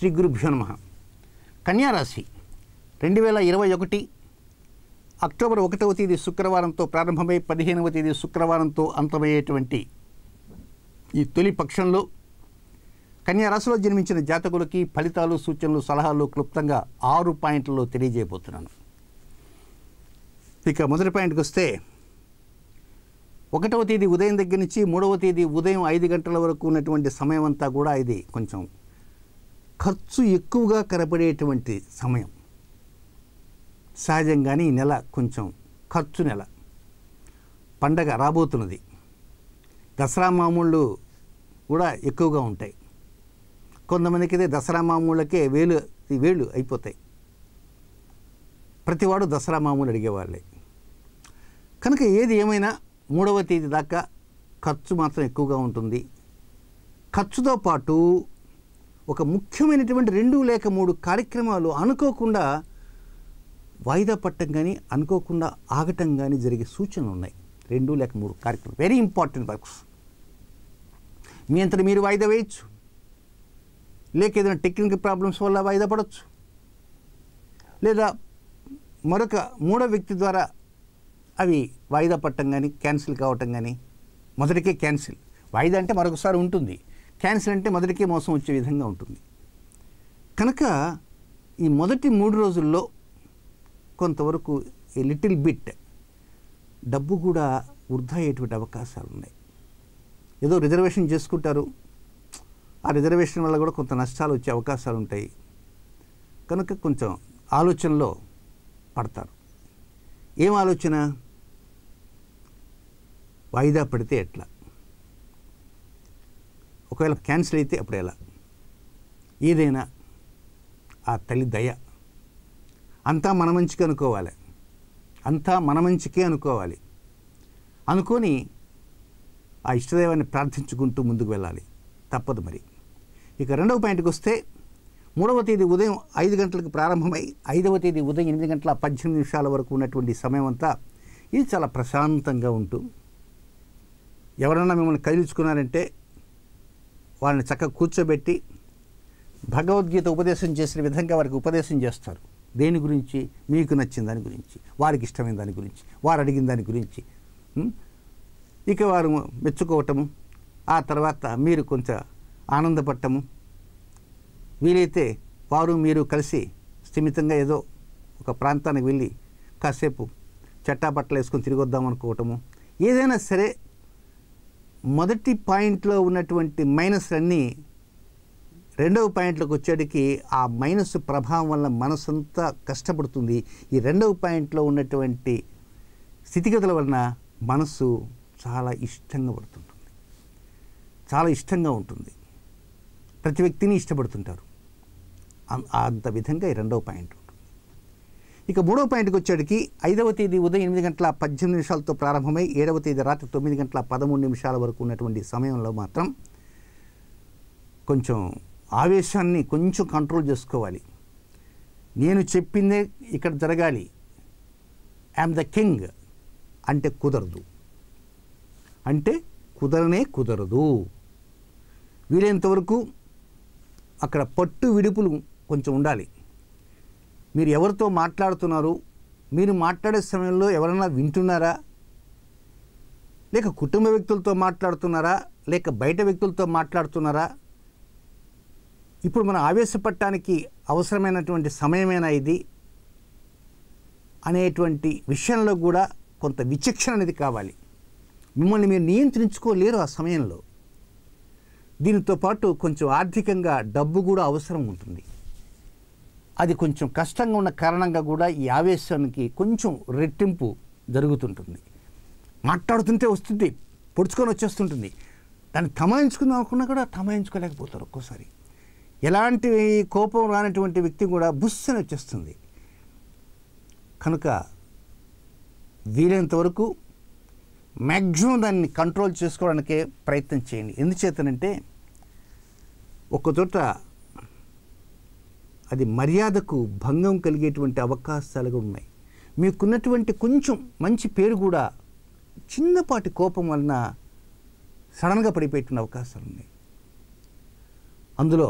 శ్రీ గురుభ్యో నమ కన్యారాశి రెండు వేల ఇరవై ఒకటి అక్టోబర్ ఒకటవ తేదీ శుక్రవారంతో ప్రారంభమై పదిహేనవ తేదీ శుక్రవారంతో అంతమయ్యేటువంటి ఈ తొలి పక్షంలో కన్యారాశిలో జన్మించిన జాతకులకి ఫలితాలు సూచనలు సలహాలు క్లుప్తంగా ఆరు పాయింట్లలో తెలియజేయబోతున్నాను ఇక మొదటి పాయింట్కి వస్తే ఒకటవ తేదీ ఉదయం దగ్గర నుంచి మూడవ తేదీ ఉదయం ఐదు గంటల వరకు ఉన్నటువంటి సమయం అంతా కూడా ఇది కొంచెం ఖర్చు ఎక్కువగా కనపడేటువంటి సమయం సహజంగానే ఈ నెల కొంచెం ఖర్చు నెల పండగ రాబోతున్నది దసరా మామూళ్ళు కూడా ఎక్కువగా ఉంటాయి కొంతమందికి అయితే దసరా మామూళ్ళకే వేలు వేలు అయిపోతాయి ప్రతివాడు దసరా మామూలు అడిగేవాళ్ళే కనుక ఏది ఏమైనా మూడవ తేదీ దాకా ఖర్చు మాత్రం ఎక్కువగా ఉంటుంది ఖర్చుతో పాటు ఒక ముఖ్యమైనటువంటి రెండు లేక మూడు కార్యక్రమాలు అనుకోకుండా వాయిదా పట్టడం కానీ అనుకోకుండా ఆగటం కానీ జరిగే సూచనలు ఉన్నాయి రెండు లేక మూడు కార్యక్రమాలు వెరీ ఇంపార్టెంట్ వర్క్స్ మీ అంతటి మీరు వాయిదా వేయచ్చు లేక ఏదైనా టెక్నికల్ ప్రాబ్లమ్స్ వల్ల వాయిదా పడవచ్చు లేదా మరొక మూడో వ్యక్తి ద్వారా అవి వాయిదా పట్టడం కానీ క్యాన్సిల్ కావటం కానీ మొదటికే క్యాన్సిల్ వాయిదా అంటే మరొకసారి ఉంటుంది క్యాన్సర్ అంటే మొదటికే మోసం వచ్చే విధంగా ఉంటుంది కనుక ఈ మొదటి మూడు రోజుల్లో కొంతవరకు ఏ లిటిల్ బిట్ డబ్బు కూడా వృధా అయ్యేటువంటి అవకాశాలు ఉన్నాయి ఏదో రిజర్వేషన్ చేసుకుంటారు ఆ రిజర్వేషన్ వల్ల కూడా కొంత నష్టాలు వచ్చే అవకాశాలు ఉంటాయి కనుక కొంచెం ఆలోచనలో పడతారు ఏం ఆలోచన వాయిదా పడితే ఎట్లా ఒకవేళ క్యాన్సిల్ అయితే అప్పుడు ఎలా ఏదైనా ఆ తల్లి దయ అంతా మన మంచికి అనుకోవాలి అంతా మన మంచికే అనుకోవాలి అనుకొని ఆ ఇష్టదైవాన్ని ప్రార్థించుకుంటూ ముందుకు వెళ్ళాలి తప్పదు మరి ఇక రెండవ పాయింట్కి వస్తే మూడవ తేదీ ఉదయం ఐదు గంటలకు ప్రారంభమై ఐదవ తేదీ ఉదయం ఎనిమిది గంటల పద్దెనిమిది నిమిషాల వరకు ఉన్నటువంటి సమయం అంతా ఇది చాలా ప్రశాంతంగా ఉంటూ ఎవరన్నా మిమ్మల్ని కదిలించుకున్నారంటే వాళ్ళని చక్కగా కూర్చోబెట్టి భగవద్గీత ఉపదేశం చేసిన విధంగా వారికి ఉపదేశం చేస్తారు దేని గురించి మీకు నచ్చిన దాని గురించి వారికి ఇష్టమైన దాని గురించి వారు అడిగిన దాని గురించి ఇక వారు మెచ్చుకోవటము ఆ తర్వాత మీరు కొంచెం ఆనందపడటము వీలైతే వారు మీరు కలిసి స్థిమితంగా ఏదో ఒక ప్రాంతానికి వెళ్ళి కాసేపు చట్టాపట్టలు వేసుకొని తిరిగి వద్దాం అనుకోవటము ఏదైనా సరే మొదటి పాయింట్లో ఉన్నటువంటి మైనస్ అన్నీ రెండవ పాయింట్లోకి వచ్చేటికి ఆ మైనస్ ప్రభావం వల్ల మనసంతా కష్టపడుతుంది ఈ రెండవ పాయింట్లో ఉన్నటువంటి స్థితిగతుల వలన మనస్సు చాలా ఇష్టంగా పడుతుంటుంది చాలా ఇష్టంగా ఉంటుంది ప్రతి వ్యక్తిని ఇష్టపడుతుంటారు అంత విధంగా ఈ రెండవ పాయింట్ ఇక మూడవ పాయింట్కి వచ్చేటికి ఐదవ తేదీ ఉదయం ఎనిమిది గంటల పద్దెనిమిది నిమిషాలతో ప్రారంభమై ఏడవ తేదీ రాత్రి తొమ్మిది గంటల పదమూడు నిమిషాల వరకు ఉన్నటువంటి సమయంలో మాత్రం కొంచెం ఆవేశాన్ని కొంచెం కంట్రోల్ చేసుకోవాలి నేను చెప్పిందే ఇక్కడ జరగాలి ఐఎమ్ ద కింగ్ అంటే కుదరదు అంటే కుదరనే కుదరదు వీలైనంతవరకు అక్కడ పట్టు విడుపులు కొంచెం ఉండాలి మీరు ఎవరితో మాట్లాడుతున్నారు మీరు మాట్లాడే సమయంలో ఎవరైనా వింటున్నారా లేక కుటుంబ వ్యక్తులతో మాట్లాడుతున్నారా లేక బయట వ్యక్తులతో మాట్లాడుతున్నారా ఇప్పుడు మనం ఆవేశపడటానికి అవసరమైనటువంటి సమయమేనా ఇది అనేటువంటి విషయంలో కూడా కొంత విచక్షణ అనేది కావాలి మిమ్మల్ని మీరు నియంత్రించుకోలేరు ఆ సమయంలో దీనితో పాటు కొంచెం ఆర్థికంగా డబ్బు కూడా అవసరం ఉంటుంది అది కొంచెం కష్టంగా ఉన్న కారణంగా కూడా ఈ ఆవేశానికి కొంచెం రెట్టింపు జరుగుతుంటుంది మాట్లాడుతుంటే వస్తుంది పొడుచుకొని వచ్చేస్తుంటుంది దాన్ని తమాయించుకుందాం అనుకున్నా కూడా తమాయించుకోలేకపోతారు ఒక్కోసారి ఎలాంటి కోపం రానటువంటి వ్యక్తి కూడా బుస్సని వచ్చేస్తుంది కనుక వీలైనంతవరకు మ్యాక్సిమం దాన్ని కంట్రోల్ చేసుకోవడానికే ప్రయత్నం చేయండి ఎందుచేతనంటే ఒక చోట అది మర్యాదకు భంగం కలిగేటువంటి అవకాశాలు ఉన్నాయి మీకున్నటువంటి కొంచెం మంచి పేరు కూడా చిన్నపాటి కోపం వలన సడన్గా పడిపోయేటువంటి అవకాశాలు ఉన్నాయి అందులో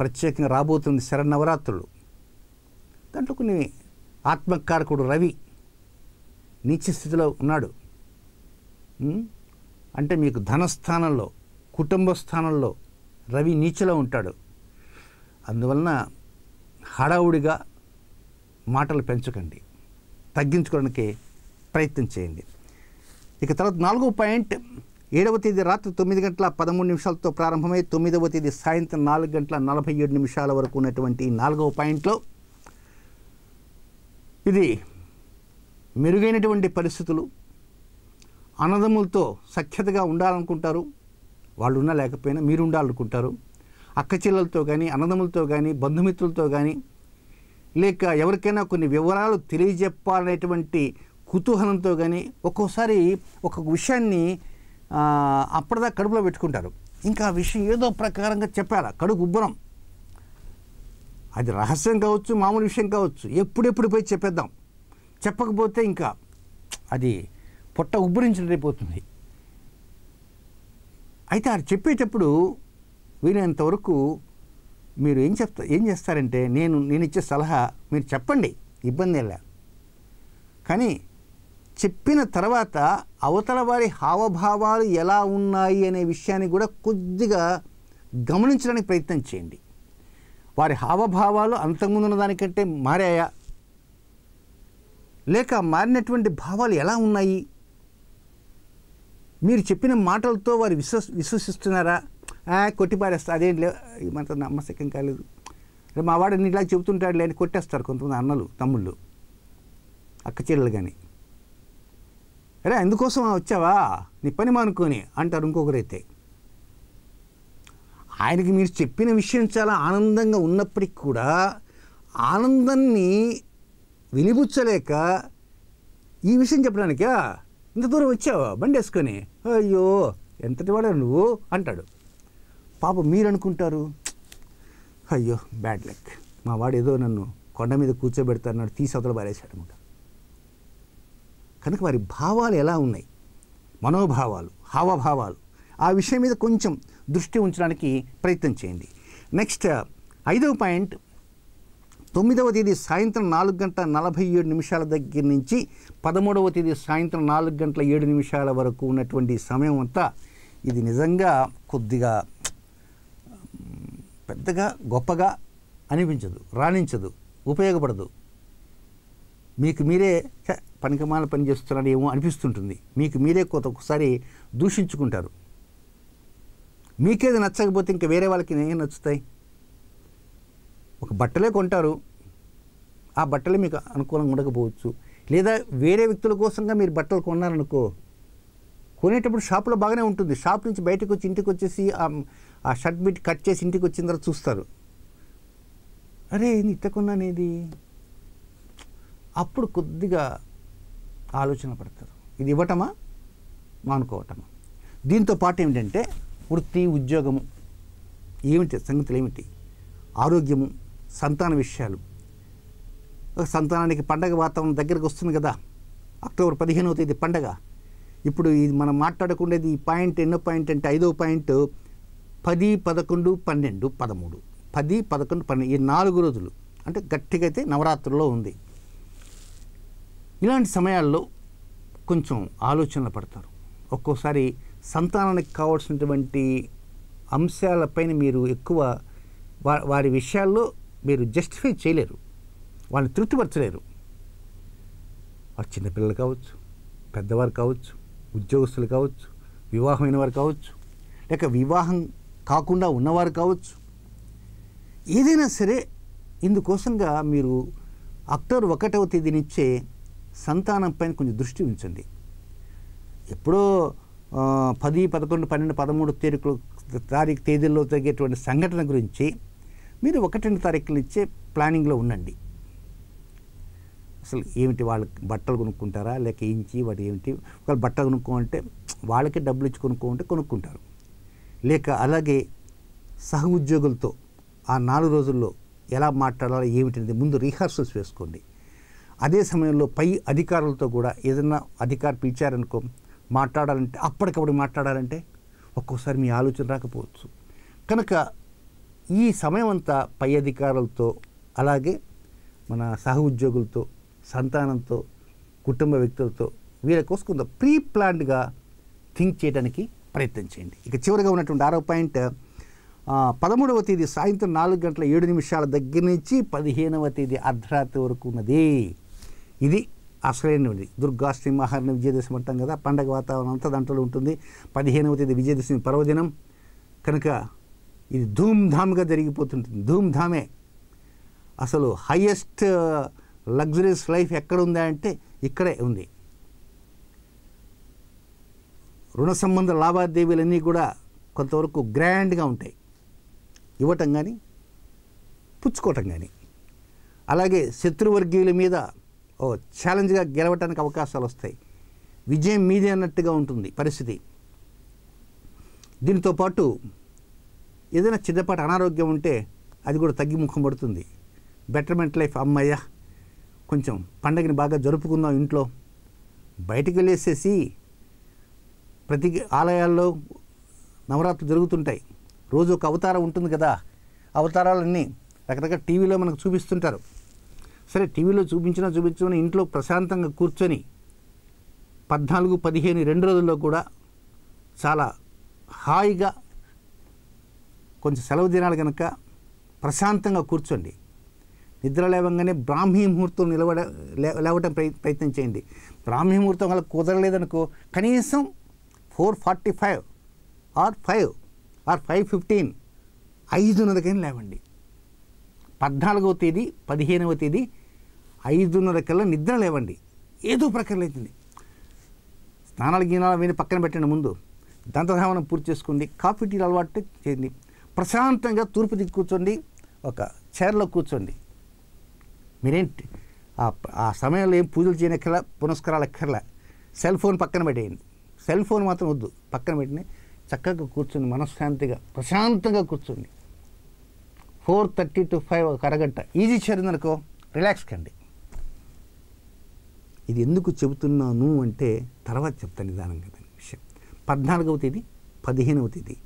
ప్రత్యేకంగా రాబోతుంది శరన్నవరాత్రులు దాంట్లో కొన్ని ఆత్మకారకుడు రవి నీచ స్థితిలో ఉన్నాడు అంటే మీకు ధనస్థానంలో కుటుంబ స్థానంలో రవి నీచలో ఉంటాడు అందువలన హడావుడిగా మాటలు పెంచకండి తగ్గించుకోవడానికి ప్రయత్నం చేయండి ఇక తర్వాత నాలుగో పాయింట్ ఏడవ తేదీ రాత్రి తొమ్మిది గంటల పదమూడు నిమిషాలతో ప్రారంభమై తొమ్మిదవ తేదీ సాయంత్రం నాలుగు గంటల నలభై ఏడు నిమిషాల వరకు ఉన్నటువంటి నాలుగవ పాయింట్లో ఇది మెరుగైనటువంటి పరిస్థితులు అనదములతో సఖ్యతగా ఉండాలనుకుంటారు వాళ్ళు ఉన్నా లేకపోయినా మీరు ఉండాలనుకుంటారు చెల్లెలతో కానీ అన్నదమ్ములతో కానీ బంధుమిత్రులతో కానీ లేక ఎవరికైనా కొన్ని వివరాలు తెలియజెప్పాలనేటువంటి కుతూహలంతో కానీ ఒక్కోసారి ఒక విషయాన్ని అప్పటిదా కడుపులో పెట్టుకుంటారు ఇంకా ఆ విషయం ఏదో ప్రకారంగా చెప్పారు కడుపు ఉబ్బరం అది రహస్యం కావచ్చు మామూలు విషయం కావచ్చు ఎప్పుడెప్పుడు పోయి చెప్పేద్దాం చెప్పకపోతే ఇంకా అది పొట్ట ఉబ్బరించినట్టు అయిపోతుంది అయితే అది చెప్పేటప్పుడు వీలైనంత వరకు మీరు ఏం చెప్తా ఏం చేస్తారంటే నేను నేను ఇచ్చే సలహా మీరు చెప్పండి ఇబ్బంది ఎలా కానీ చెప్పిన తర్వాత అవతల వారి హావభావాలు ఎలా ఉన్నాయి అనే విషయాన్ని కూడా కొద్దిగా గమనించడానికి ప్రయత్నం చేయండి వారి హావభావాలు అంతకుముందు ఉన్న దానికంటే మారాయా లేక మారినటువంటి భావాలు ఎలా ఉన్నాయి మీరు చెప్పిన మాటలతో వారు విశ్వ విశ్వసిస్తున్నారా కొట్టిపాడేస్తా అదేం లే మనతో నమ్మశక్యం కాలేదు రేపు మా వాడు ఇలా చెబుతుంటాడు లేని కొట్టేస్తారు కొంతమంది అన్నలు తమ్ముళ్ళు అక్క చెల్లెలు కానీ అరే అందుకోసం వచ్చావా నీ పని మానుకొని అంటారు ఇంకొకరైతే ఆయనకి మీరు చెప్పిన విషయం చాలా ఆనందంగా ఉన్నప్పటికీ కూడా ఆనందాన్ని వినిపుచ్చలేక ఈ విషయం చెప్పడానికా ఇంత దూరం వచ్చావా బండి వేసుకొని అయ్యో ఎంతటి వాడా నువ్వు అంటాడు పాపం మీరు అనుకుంటారు అయ్యో బ్యాడ్ లక్ మా వాడు ఏదో నన్ను కొండ మీద కూర్చోబెడతాడు తీసి అవతల పారేశాడు అనమాట కనుక వారి భావాలు ఎలా ఉన్నాయి మనోభావాలు హావభావాలు ఆ విషయం మీద కొంచెం దృష్టి ఉంచడానికి ప్రయత్నం చేయండి నెక్స్ట్ uh, ఐదవ పాయింట్ తొమ్మిదవ తేదీ సాయంత్రం నాలుగు గంటల నలభై ఏడు నిమిషాల దగ్గర నుంచి పదమూడవ తేదీ సాయంత్రం నాలుగు గంటల ఏడు నిమిషాల వరకు ఉన్నటువంటి సమయం అంతా ఇది నిజంగా కొద్దిగా పెద్దగా గొప్పగా అనిపించదు రాణించదు ఉపయోగపడదు మీకు మీరే పనికిమాల పని చేస్తున్నాడు ఏమో అనిపిస్తుంటుంది మీకు మీరే కొత్త ఒకసారి దూషించుకుంటారు మీకేది నచ్చకపోతే ఇంకా వేరే వాళ్ళకి ఏం నచ్చుతాయి ఒక బట్టలే కొంటారు ఆ బట్టలే మీకు అనుకూలంగా ఉండకపోవచ్చు లేదా వేరే వ్యక్తుల కోసంగా మీరు బట్టలు కొన్నారనుకో కొనేటప్పుడు షాపులో బాగానే ఉంటుంది షాప్ నుంచి బయటకు వచ్చి ఇంటికి వచ్చేసి ఆ షర్ట్ బిట్ కట్ చేసి ఇంటికి వచ్చిన తర్వాత చూస్తారు అరే ఇంతకున్నానేది అప్పుడు కొద్దిగా ఆలోచన పడతారు ఇది ఇవ్వటమా మానుకోవటమా దీంతో పాటు ఏమిటంటే వృత్తి ఉద్యోగము ఏమిటి సంగతులు ఏమిటి ఆరోగ్యము సంతాన విషయాలు సంతానానికి పండగ వాతావరణం దగ్గరకు వస్తుంది కదా అక్టోబర్ పదిహేనవ తేదీ పండగ ఇప్పుడు ఇది మనం మాట్లాడకుండేది ఈ పాయింట్ ఎన్నో పాయింట్ అంటే ఐదో పాయింట్ పది పదకొండు పన్నెండు పదమూడు పది పదకొండు పన్నెండు ఈ నాలుగు రోజులు అంటే గట్టిగా అయితే నవరాత్రుల్లో ఉంది ఇలాంటి సమయాల్లో కొంచెం ఆలోచనలు పడతారు ఒక్కోసారి సంతానానికి కావాల్సినటువంటి అంశాలపైన మీరు ఎక్కువ వారి విషయాల్లో మీరు జస్టిఫై చేయలేరు వాళ్ళని తృప్తిపరచలేరు వారు చిన్నపిల్లలు కావచ్చు పెద్దవారు కావచ్చు ఉద్యోగస్తులు కావచ్చు వివాహమైన వారు కావచ్చు లేక వివాహం కాకుండా ఉన్నవారు కావచ్చు ఏదైనా సరే ఇందుకోసంగా మీరు అక్టోబర్ ఒకటవ తేదీనిచ్చే సంతానం పైన కొంచెం దృష్టి ఉంచండి ఎప్పుడో పది పదకొండు పన్నెండు పదమూడు తేదీలు తారీఖు తేదీల్లో జరిగేటువంటి సంఘటన గురించి మీరు ఒకటి రెండు తారీఖులు ఇచ్చే ప్లానింగ్లో ఉండండి అసలు ఏమిటి వాళ్ళకి బట్టలు కొనుక్కుంటారా లేక ఏంచి వాటి ఏమిటి ఒకవేళ బట్టలు కొనుక్కోమంటే వాళ్ళకే డబ్బులు ఇచ్చి కొనుక్కోమంటే కొనుక్కుంటారు లేక అలాగే సహ ఉద్యోగులతో ఆ నాలుగు రోజుల్లో ఎలా మాట్లాడాలో ఏమిటనేది ముందు రిహార్సల్స్ వేసుకోండి అదే సమయంలో పై అధికారులతో కూడా ఏదన్నా అధికారి పిలిచారనుకో మాట్లాడాలంటే అప్పటికప్పుడు మాట్లాడాలంటే ఒక్కోసారి మీ ఆలోచన రాకపోవచ్చు కనుక ఈ సమయం అంతా పై అధికారులతో అలాగే మన సహ ఉద్యోగులతో సంతానంతో కుటుంబ వ్యక్తులతో వీళ్ళ కోసం కొంత ప్రీ ప్లాన్డ్గా థింక్ చేయడానికి ప్రయత్నం చేయండి ఇక చివరిగా ఉన్నటువంటి ఆరో పాయింట్ పదమూడవ తేదీ సాయంత్రం నాలుగు గంటల ఏడు నిమిషాల దగ్గర నుంచి పదిహేనవ తేదీ అర్ధరాత్రి వరకు ఉన్నది ఇది అసలైనది దుర్గాష్టమి మహారాణి విజయదశమి అంటాం కదా పండగ వాతావరణం అంతా దాంట్లో ఉంటుంది పదిహేనవ తేదీ విజయదశమి పర్వదినం కనుక ఇది ధూమ్ధామ్గా జరిగిపోతుంటుంది ధూమ్ధామే అసలు హయ్యెస్ట్ లగ్జరీస్ లైఫ్ ఎక్కడ ఉందా అంటే ఇక్కడే ఉంది రుణ సంబంధ లావాదేవీలన్నీ కూడా కొంతవరకు గ్రాండ్గా ఉంటాయి ఇవ్వటం కానీ పుచ్చుకోవటం కానీ అలాగే శత్రువర్గీయుల మీద ఓ ఛాలెంజ్గా గెలవటానికి అవకాశాలు వస్తాయి విజయం మీదే అన్నట్టుగా ఉంటుంది పరిస్థితి దీనితో పాటు ఏదైనా చిన్నపాటి అనారోగ్యం ఉంటే అది కూడా తగ్గి ముఖం పడుతుంది బెటర్మెంట్ లైఫ్ అమ్మయ్య కొంచెం పండగని బాగా జరుపుకుందాం ఇంట్లో బయటికి వెళ్ళేసేసి ప్రతి ఆలయాల్లో నవరాత్రులు జరుగుతుంటాయి రోజు ఒక అవతారం ఉంటుంది కదా అవతారాలన్నీ రకరకాల టీవీలో మనకు చూపిస్తుంటారు సరే టీవీలో చూపించినా చూపించమని ఇంట్లో ప్రశాంతంగా కూర్చొని పద్నాలుగు పదిహేను రెండు రోజుల్లో కూడా చాలా హాయిగా కొంచెం సెలవు దినాలు కనుక ప్రశాంతంగా కూర్చోండి నిద్ర లేవంగానే బ్రాహ్మీ ముహూర్తం నిలబడ లేవటం ప్రయత్నం చేయండి బ్రాహ్మీ ముహూర్తం వల్ల కుదరలేదనుకో కనీసం four forty five or five or five fifteen ఐదున్నరకైనా లేవండి పద్నాలుగవ తేదీ పదిహేనవ తేదీ ఐదున్నర కల్లా నిద్ర లేవండి ఏదో ప్రకారం అవుతుంది స్నానాలు గీనాలు వీని పక్కన పెట్టండి ముందు దంతధావనం పూర్తి చేసుకోండి కాఫీ టీలు అలవాటు చేయండి ప్రశాంతంగా తూర్పు దిక్కు కూర్చోండి ఒక చైర్లో కూర్చోండి మీరేంటి ఆ సమయంలో ఏం పూజలు చేయనక్కర్లా పునస్కారాలు ఎక్కర్లా సెల్ ఫోన్ పక్కన పెట్టేయండి సెల్ ఫోన్ మాత్రం వద్దు పక్కన పెట్టిన చక్కగా కూర్చుని మనశ్శాంతిగా ప్రశాంతంగా కూర్చుని ఫోర్ థర్టీ టు ఫైవ్ ఒక అరగంట ఈజీ చర్య అనుకో రిలాక్స్ కండి ఇది ఎందుకు చెబుతున్నాను అంటే తర్వాత చెప్తాను నిదానంగా దాని విషయం పద్నాలుగవ తేదీ పదిహేనవ తేదీ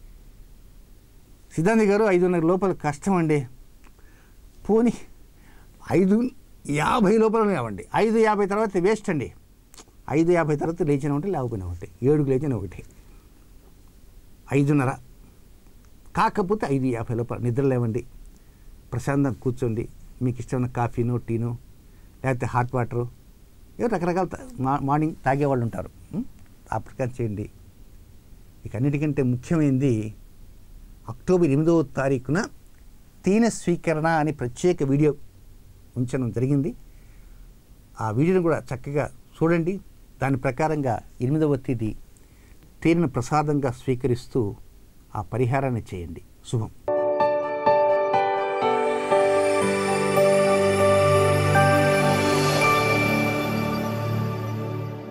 సిద్ధాంతి గారు ఐదున్నర లోపల కష్టం అండి పోని ఐదు యాభై లోపల రావండి ఐదు యాభై తర్వాత వేస్ట్ అండి ఐదు యాభై తర్వాత లేచిన ఒకటి లేకపోయినా ఒకటి ఏడుకు లేచిన ఒకటి ఐదున్నర కాకపోతే ఐదు యాభై లోపల నిద్ర లేవండి ప్రశాంతంగా కూర్చోండి మీకు ఇష్టమైన కాఫీను టీను లేకపోతే హాట్ వాటరు ఏదో రకరకాల మార్నింగ్ తాగేవాళ్ళు ఉంటారు ఆ ప్రకారం చేయండి ఇక అన్నిటికంటే ముఖ్యమైనది అక్టోబర్ ఎనిమిదవ తారీఖున తీన స్వీకరణ అనే ప్రత్యేక వీడియో ఉంచడం జరిగింది ఆ వీడియోని కూడా చక్కగా చూడండి దాని ప్రకారంగా ఎనిమిదవ తేదీ తేనెను ప్రసాదంగా స్వీకరిస్తూ ఆ పరిహారాన్ని చేయండి శుభం